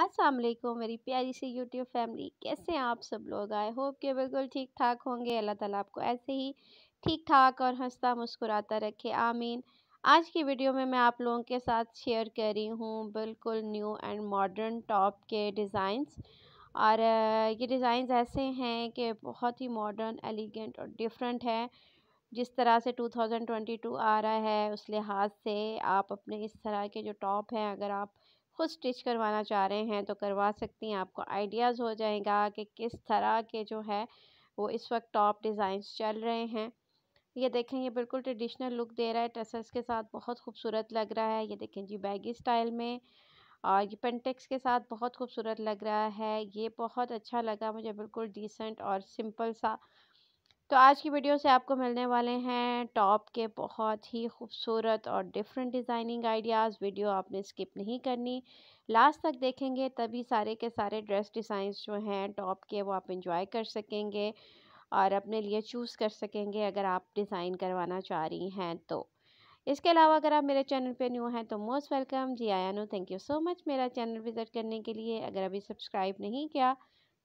अस्सलाम वालेकुम मेरी प्यारी सी यूट्यूब फैमिली कैसे हैं आप सब लोग आए होप के बिल्कुल ठीक ठाक होंगे अल्लाह ताला आपको ऐसे ही ठीक ठाक और हंसता मुस्कुराता रखे आमीन आज की वीडियो में मैं आप लोगों के साथ शेयर कर रही हूँ बिल्कुल न्यू एंड मॉडर्न टॉप के डिज़ाइंस और ये डिज़ाइंस ऐसे हैं कि बहुत ही मॉडर्न एलिगेंट और डिफरेंट है जिस तरह से 2022 आ रहा है उस लिहाज से आप अपने इस तरह के जो टॉप हैं अगर आप खुद स्टिच करवाना चाह रहे हैं तो करवा सकती हैं आपको आइडियाज़ हो जाएगा कि किस तरह के जो है वो इस वक्त टॉप डिज़ाइंस चल रहे हैं ये देखें ये बिल्कुल ट्रेडिशनल लुक दे रहा है टसल्स के साथ बहुत खूबसूरत लग रहा है ये देखें जी बैगी स्टाइल में और ये पेंटेक्स के साथ बहुत खूबसूरत लग रहा है ये बहुत अच्छा लगा मुझे बिल्कुल डिसेंट और सिंपल सा तो आज की वीडियो से आपको मिलने वाले हैं टॉप के बहुत ही खूबसूरत और डिफरेंट डिज़ाइनिंग आइडियाज़ वीडियो आपने स्किप नहीं करनी लास्ट तक देखेंगे तभी सारे के सारे ड्रेस डिज़ाइंस जो हैं टॉप के वो आप इंजॉय कर सकेंगे और अपने लिए चूज़ कर सकेंगे अगर आप डिज़ाइन करवाना चाह रही हैं तो इसके अलावा अगर आप मेरे चैनल पे न्यू हैं तो मोस्ट वेलकम जी आयानो थैंक यू सो मच मेरा चैनल विज़िट करने के लिए अगर अभी सब्सक्राइब नहीं किया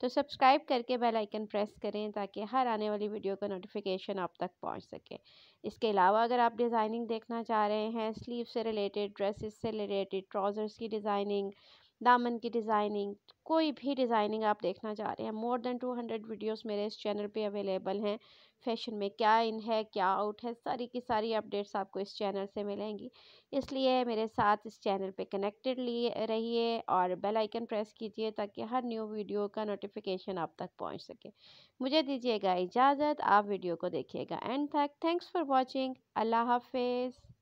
तो सब्सक्राइब करके बेल आइकन प्रेस करें ताकि हर आने वाली वीडियो का नोटिफिकेशन आप तक पहुंच सके इसके अलावा अगर आप डिज़ाइनिंग देखना चाह रहे हैं स्लीव से रिलेटेड ड्रेसेस से रिलेटेड ट्राउज़र्स की डिज़ाइनिंग दामन की डिज़ाइनिंग कोई भी डिज़ाइनिंग आप देखना चाह रहे हैं more than two hundred videos मेरे इस चैनल पे अवेलेबल हैं फैशन में क्या इन है क्या आउट है सारी की सारी अपडेट्स आपको इस चैनल से मिलेंगी इसलिए मेरे साथ इस चैनल पे कनेक्टेड लिए रहिए और बेल आइकन प्रेस कीजिए ताकि हर न्यू वीडियो का नोटिफिकेशन आप तक पहुँच सके मुझे दीजिएगा इजाज़त आप वीडियो को देखिएगा एंड तक थैंक्स फॉर वॉचिंग अल्लाह हाफिज़